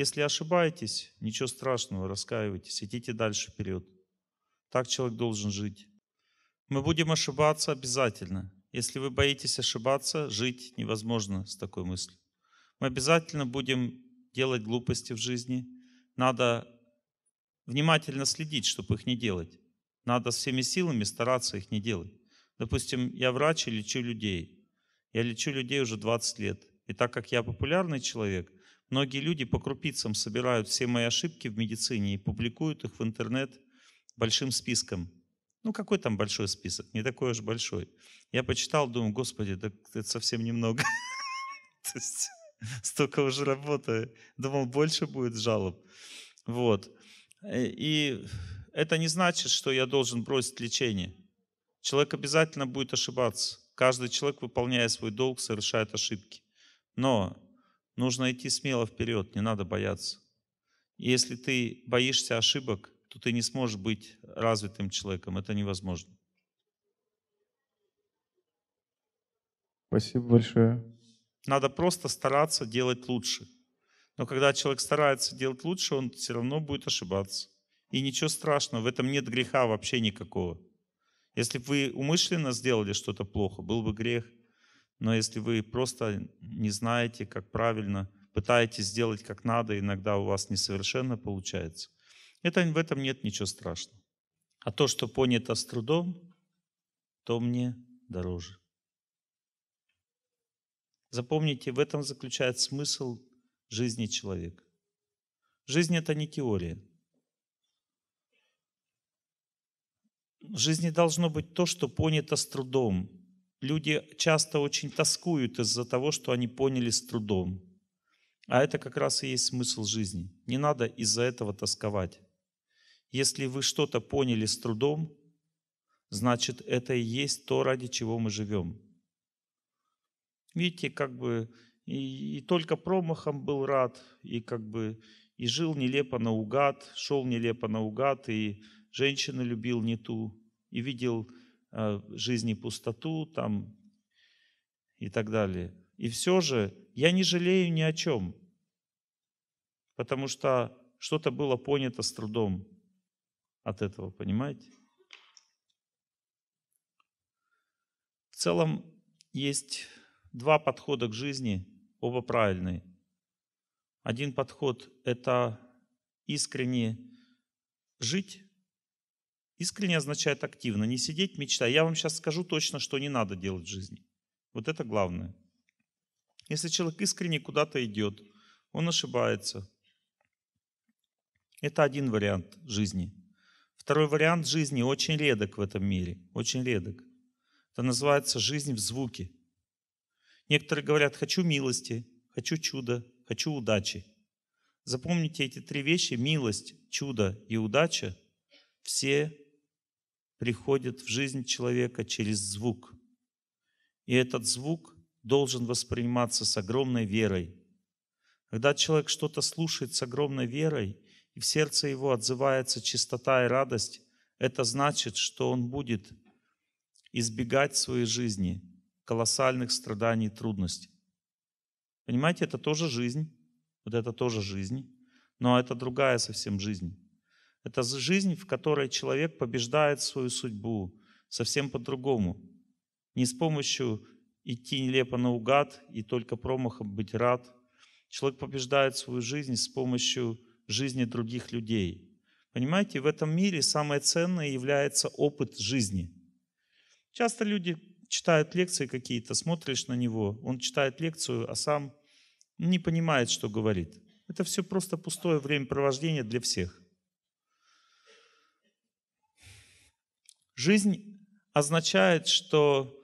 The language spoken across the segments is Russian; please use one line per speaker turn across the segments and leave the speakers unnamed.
Если ошибаетесь, ничего страшного, раскаивайтесь, идите дальше вперед. Так человек должен жить. Мы будем ошибаться обязательно. Если вы боитесь ошибаться, жить невозможно с такой мыслью. Мы обязательно будем делать глупости в жизни. Надо внимательно следить, чтобы их не делать. Надо всеми силами стараться их не делать. Допустим, я врач и лечу людей. Я лечу людей уже 20 лет. И так как я популярный человек – Многие люди по крупицам собирают все мои ошибки в медицине и публикуют их в интернет большим списком. Ну, какой там большой список? Не такой уж большой. Я почитал, думаю, господи, да это совсем немного. То есть столько уже работаю, Думал, больше будет жалоб. Вот. Э, и это не значит, что я должен бросить лечение. Человек обязательно будет ошибаться. Каждый человек, выполняя свой долг, совершает ошибки. Но Нужно идти смело вперед, не надо бояться. И если ты боишься ошибок, то ты не сможешь быть развитым человеком. Это невозможно. Спасибо большое. Надо просто стараться делать лучше. Но когда человек старается делать лучше, он все равно будет ошибаться. И ничего страшного, в этом нет греха вообще никакого. Если бы вы умышленно сделали что-то плохо, был бы грех – но если вы просто не знаете, как правильно, пытаетесь сделать как надо, иногда у вас несовершенно получается. Это, в этом нет ничего страшного. А то, что понято с трудом, то мне дороже. Запомните, в этом заключается смысл жизни человека. Жизнь это не теория. В жизни должно быть то, что понято с трудом, люди часто очень тоскуют из-за того, что они поняли с трудом. А это как раз и есть смысл жизни. Не надо из-за этого тосковать. Если вы что-то поняли с трудом, значит, это и есть то, ради чего мы живем. Видите, как бы и, и только промахом был рад, и как бы и жил нелепо наугад, шел нелепо наугад, и женщину любил не ту, и видел Э, жизни пустоту там и так далее. И все же я не жалею ни о чем, потому что что-то было понято с трудом от этого, понимаете? В целом есть два подхода к жизни, оба правильные. Один подход – это искренне жить Искренне означает активно, не сидеть мечтая. Я вам сейчас скажу точно, что не надо делать в жизни. Вот это главное. Если человек искренне куда-то идет, он ошибается. Это один вариант жизни. Второй вариант жизни очень редок в этом мире, очень редок. Это называется жизнь в звуке. Некоторые говорят, хочу милости, хочу чуда, хочу удачи. Запомните эти три вещи, милость, чудо и удача, все приходит в жизнь человека через звук. И этот звук должен восприниматься с огромной верой. Когда человек что-то слушает с огромной верой, и в сердце его отзывается чистота и радость, это значит, что он будет избегать в своей жизни колоссальных страданий и трудностей. Понимаете, это тоже жизнь, вот это тоже жизнь, но это другая совсем жизнь. Это жизнь, в которой человек побеждает свою судьбу совсем по-другому. Не с помощью идти нелепо наугад и только промахом быть рад. Человек побеждает свою жизнь с помощью жизни других людей. Понимаете, в этом мире самое ценное является опыт жизни. Часто люди читают лекции какие-то, смотришь на него, он читает лекцию, а сам не понимает, что говорит. Это все просто пустое времяпровождение для всех. Жизнь означает, что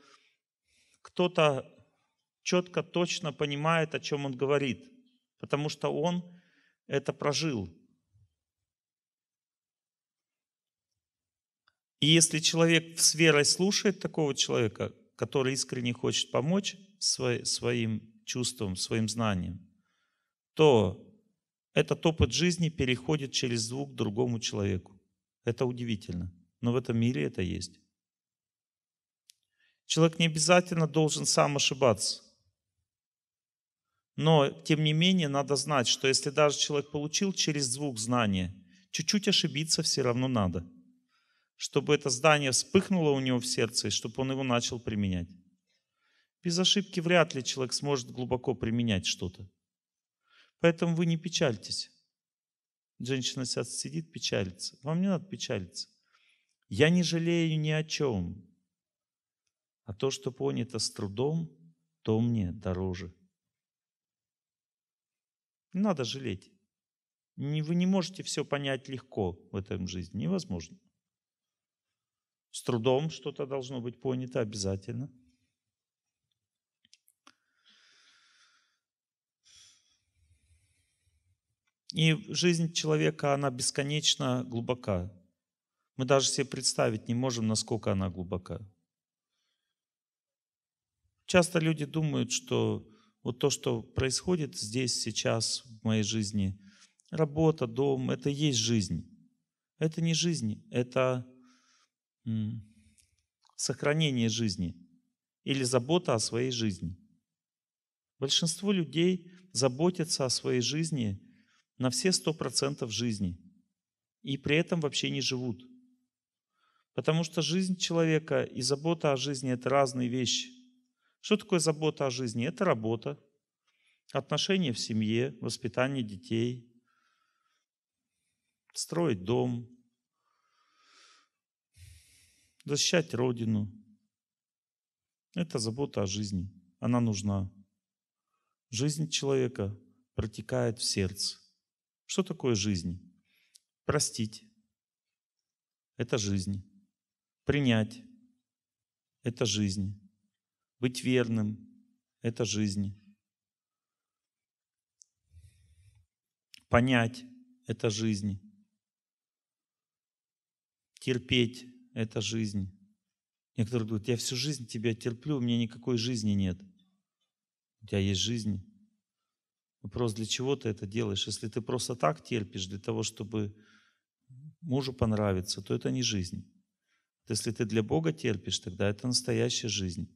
кто-то четко, точно понимает, о чем он говорит, потому что он это прожил. И если человек с верой слушает такого человека, который искренне хочет помочь своим чувством, своим знанием, то этот опыт жизни переходит через звук другому человеку. Это удивительно но в этом мире это есть. Человек не обязательно должен сам ошибаться. Но, тем не менее, надо знать, что если даже человек получил через звук знания, чуть-чуть ошибиться все равно надо, чтобы это знание вспыхнуло у него в сердце, и чтобы он его начал применять. Без ошибки вряд ли человек сможет глубоко применять что-то. Поэтому вы не печальтесь. Женщина сейчас сидит, печалится. Вам не надо печалиться. Я не жалею ни о чем, а то, что понято с трудом, то мне дороже. Не надо жалеть. Вы не можете все понять легко в этом жизни. Невозможно. С трудом что-то должно быть понято обязательно. И жизнь человека, она бесконечно глубока. Мы даже себе представить не можем, насколько она глубока. Часто люди думают, что вот то, что происходит здесь, сейчас, в моей жизни, работа, дом, это и есть жизнь. Это не жизнь, это сохранение жизни или забота о своей жизни. Большинство людей заботятся о своей жизни на все сто процентов жизни и при этом вообще не живут – Потому что жизнь человека и забота о жизни – это разные вещи. Что такое забота о жизни? Это работа, отношения в семье, воспитание детей, строить дом, защищать родину. Это забота о жизни. Она нужна. Жизнь человека протекает в сердце. Что такое жизнь? Простить. Это жизнь. Принять – это жизнь. Быть верным – это жизнь. Понять – это жизнь. Терпеть – это жизнь. Некоторые говорят, я всю жизнь тебя терплю, у меня никакой жизни нет. У тебя есть жизнь. Вопрос, для чего ты это делаешь? Если ты просто так терпишь, для того, чтобы мужу понравиться, то это не жизнь. Если ты для Бога терпишь, тогда это настоящая жизнь.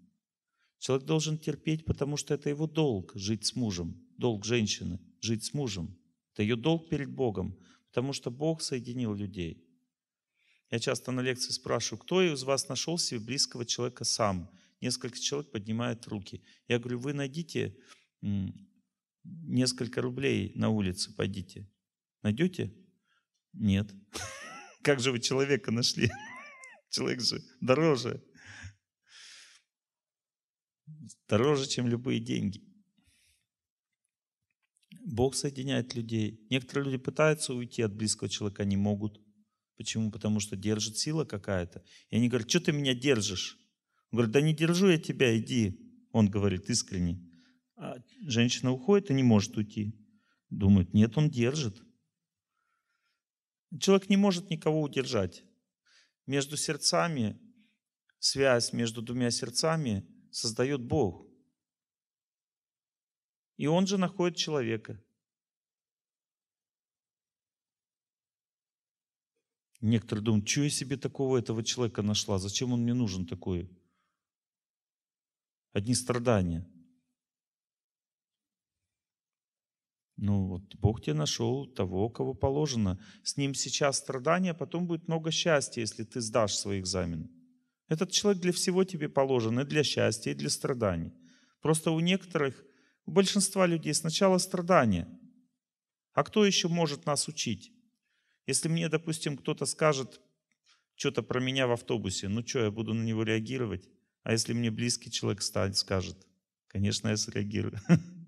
Человек должен терпеть, потому что это его долг жить с мужем, долг женщины жить с мужем. Это ее долг перед Богом, потому что Бог соединил людей. Я часто на лекции спрашиваю, кто из вас нашел себе близкого человека сам? Несколько человек поднимает руки. Я говорю, вы найдите несколько рублей на улице, пойдите. Найдете? Нет. Как же вы человека нашли? Человек же дороже. Дороже, чем любые деньги. Бог соединяет людей. Некоторые люди пытаются уйти от близкого человека, не могут. Почему? Потому что держит сила какая-то. И они говорят, что ты меня держишь? Он говорит, да не держу я тебя, иди. Он говорит искренне. А женщина уходит и не может уйти. Думает, нет, он держит. Человек не может никого удержать. Между сердцами, связь между двумя сердцами создает Бог. И Он же находит человека. Некоторые думают, что я себе такого этого человека нашла, зачем он мне нужен такой? Одни страдания – Ну вот Бог тебе нашел того, кого положено. С ним сейчас страдания, потом будет много счастья, если ты сдашь свои экзамены. Этот человек для всего тебе положен, и для счастья, и для страданий. Просто у некоторых, у большинства людей сначала страдания. А кто еще может нас учить? Если мне, допустим, кто-то скажет что-то про меня в автобусе, ну что, я буду на него реагировать? А если мне близкий человек станет скажет? Конечно, я среагирую.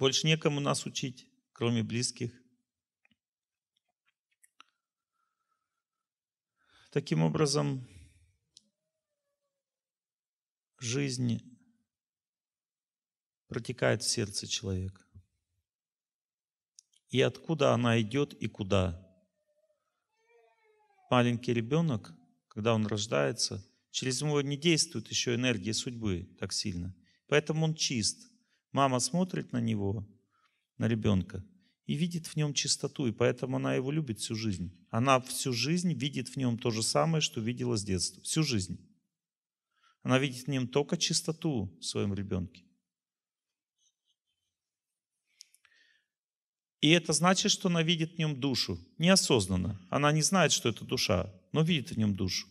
Больше некому нас учить, кроме близких. Таким образом, жизнь протекает в сердце человека. И откуда она идет и куда. Маленький ребенок, когда он рождается, через него не действует еще энергия судьбы так сильно. Поэтому он чист. Мама смотрит на него, на ребенка, и видит в нем чистоту, и поэтому она его любит всю жизнь. Она всю жизнь видит в нем то же самое, что видела с детства, всю жизнь. Она видит в нем только чистоту в своем ребенке. И это значит, что она видит в нем душу. Неосознанно. Она не знает, что это душа, но видит в нем душу.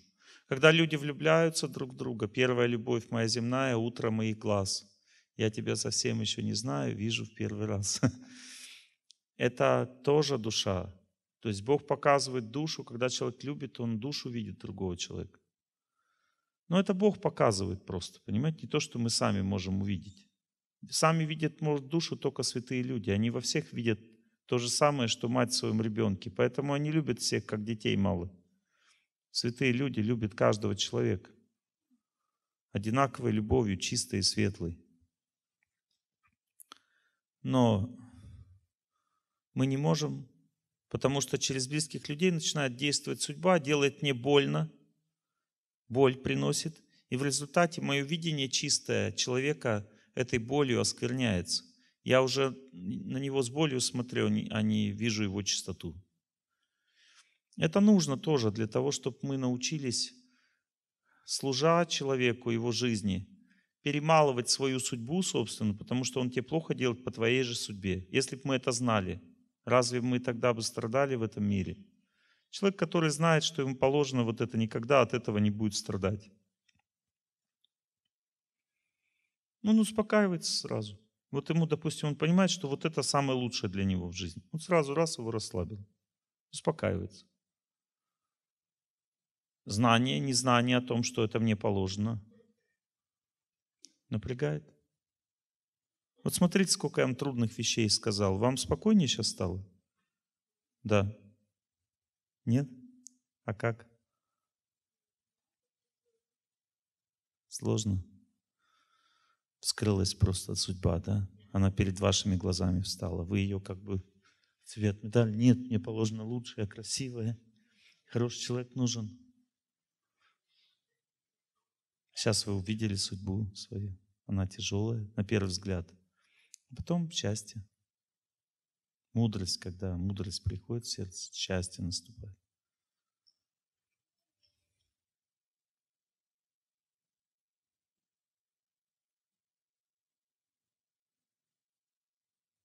Когда люди влюбляются друг в друга, первая любовь моя земная, утро моих глаз я тебя совсем еще не знаю, вижу в первый раз. Это тоже душа. То есть Бог показывает душу, когда человек любит, он душу видит другого человека. Но это Бог показывает просто, понимаете, не то, что мы сами можем увидеть. Сами видят, может, душу только святые люди. Они во всех видят то же самое, что мать в своем ребенке. Поэтому они любят всех, как детей мало. Святые люди любят каждого человека. Одинаковой любовью, чистой и светлой но мы не можем, потому что через близких людей начинает действовать судьба, делает мне больно, боль приносит, и в результате мое видение чистое человека этой болью оскверняется. Я уже на него с болью смотрю, а не а вижу его чистоту. Это нужно тоже для того, чтобы мы научились, служа человеку, его жизни – перемалывать свою судьбу собственно, потому что Он тебе плохо делает по твоей же судьбе. Если бы мы это знали, разве мы тогда бы страдали в этом мире? Человек, который знает, что ему положено вот это, никогда от этого не будет страдать. Ну, он успокаивается сразу. Вот ему, допустим, он понимает, что вот это самое лучшее для него в жизни. Он сразу раз его расслабил. Успокаивается. Знание, незнание о том, что это мне положено, Напрягает. Вот смотрите, сколько я вам трудных вещей сказал. Вам спокойнее сейчас стало? Да. Нет? А как? Сложно. Вскрылась просто судьба, да? Она перед вашими глазами встала. Вы ее как бы цвет медаль. Нет, мне положено лучшее, красивое. Хороший человек нужен. Сейчас вы увидели судьбу свою. Она тяжелая, на первый взгляд. Потом счастье. Мудрость, когда мудрость приходит в сердце, счастье наступает.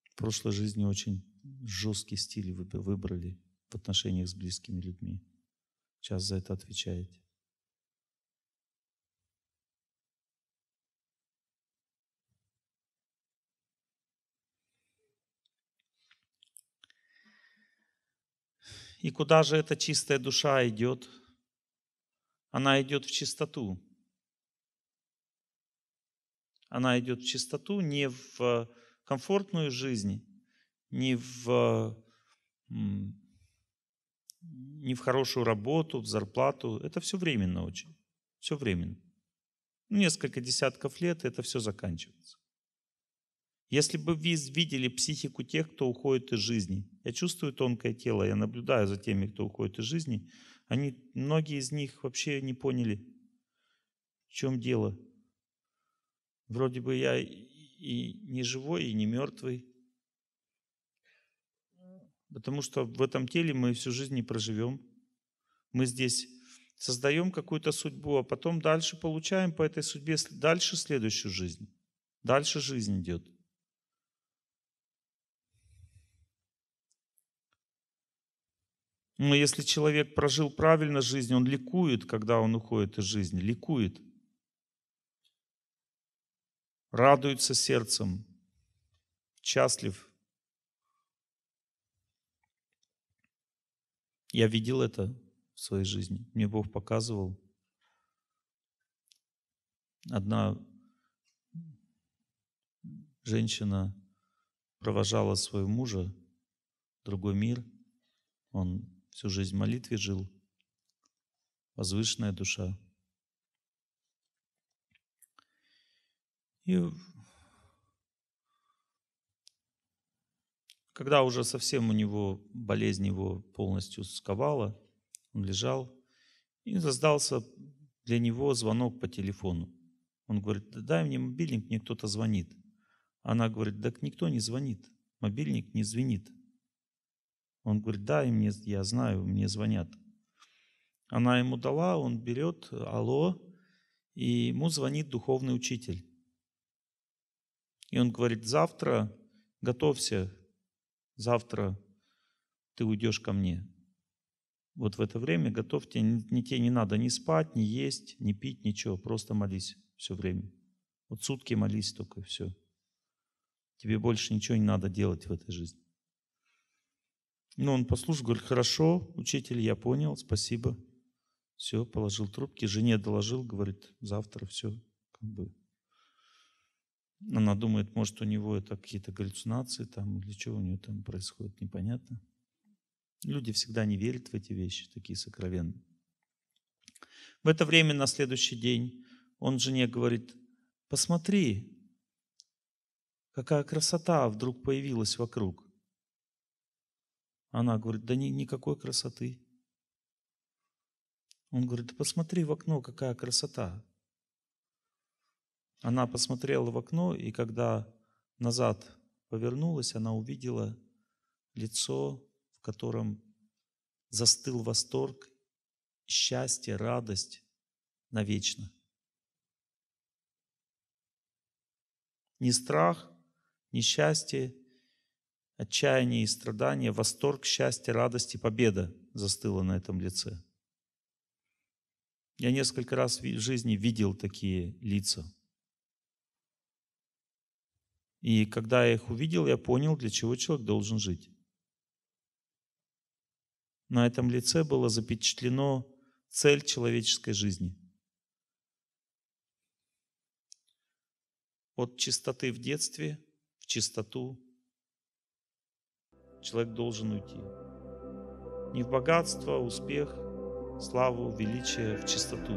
В прошлой жизни очень жесткий стиль выбрали в отношениях с близкими людьми. Сейчас за это отвечаете. И куда же эта чистая душа идет? Она идет в чистоту. Она идет в чистоту не в комфортную жизнь, не в, не в хорошую работу, в зарплату. Это все временно очень. Все временно. Несколько десятков лет и это все заканчивается. Если бы вы видели психику тех, кто уходит из жизни, я чувствую тонкое тело, я наблюдаю за теми, кто уходит из жизни, они, многие из них вообще не поняли, в чем дело. Вроде бы я и не живой, и не мертвый. Потому что в этом теле мы всю жизнь не проживем. Мы здесь создаем какую-то судьбу, а потом дальше получаем по этой судьбе дальше следующую жизнь. Дальше жизнь идет. Но если человек прожил правильно жизнь, он ликует, когда он уходит из жизни, ликует. Радуется сердцем, счастлив. Я видел это в своей жизни. Мне Бог показывал. Одна женщина провожала своего мужа в другой мир. Он всю жизнь в молитве жил, возвышенная душа. И когда уже совсем у него болезнь его полностью сковала, он лежал, и раздался для него звонок по телефону. Он говорит, да дай мне мобильник, мне кто-то звонит. Она говорит, так никто не звонит, мобильник не звенит. Он говорит, да, и мне, я знаю, мне звонят. Она ему дала, он берет, алло, и ему звонит духовный учитель. И он говорит, завтра готовься, завтра ты уйдешь ко мне. Вот в это время готовьте, не тебе не надо ни спать, ни есть, ни пить, ничего, просто молись все время. Вот сутки молись только, все. Тебе больше ничего не надо делать в этой жизни. Но ну, он послушал, говорит, хорошо, учитель, я понял, спасибо. Все, положил трубки, жене доложил, говорит, завтра все, как бы. Она думает, может, у него это какие-то галлюцинации там, или что у нее там происходит, непонятно. Люди всегда не верят в эти вещи, такие сокровенные. В это время, на следующий день, он жене говорит, посмотри, какая красота вдруг появилась вокруг. Она говорит, да ни, никакой красоты. Он говорит, да посмотри в окно, какая красота. Она посмотрела в окно, и когда назад повернулась, она увидела лицо, в котором застыл восторг, счастье, радость навечно. Ни страх, ни счастье, отчаяние и страдание, восторг, счастье, радость и победа застыла на этом лице. Я несколько раз в жизни видел такие лица. И когда я их увидел, я понял, для чего человек должен жить. На этом лице было запечатлено цель человеческой жизни. От чистоты в детстве в чистоту человек должен уйти. Не в богатство, а успех, славу, величие, в чистоту.